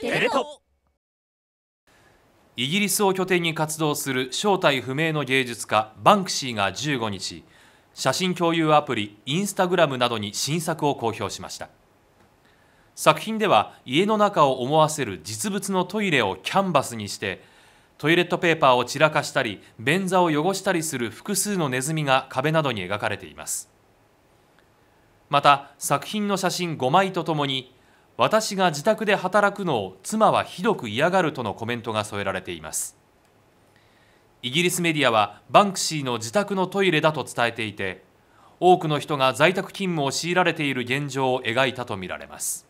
テレイギリスを拠点に活動する正体不明の芸術家バンクシーが15日写真共有アプリインスタグラムなどに新作を公表しました作品では家の中を思わせる実物のトイレをキャンバスにしてトイレットペーパーを散らかしたり便座を汚したりする複数のネズミが壁などに描かれていますまた作品の写真5枚とともに私が自宅で働くのを妻はひどく嫌がるとのコメントが添えられていますイギリスメディアはバンクシーの自宅のトイレだと伝えていて多くの人が在宅勤務を強いられている現状を描いたとみられます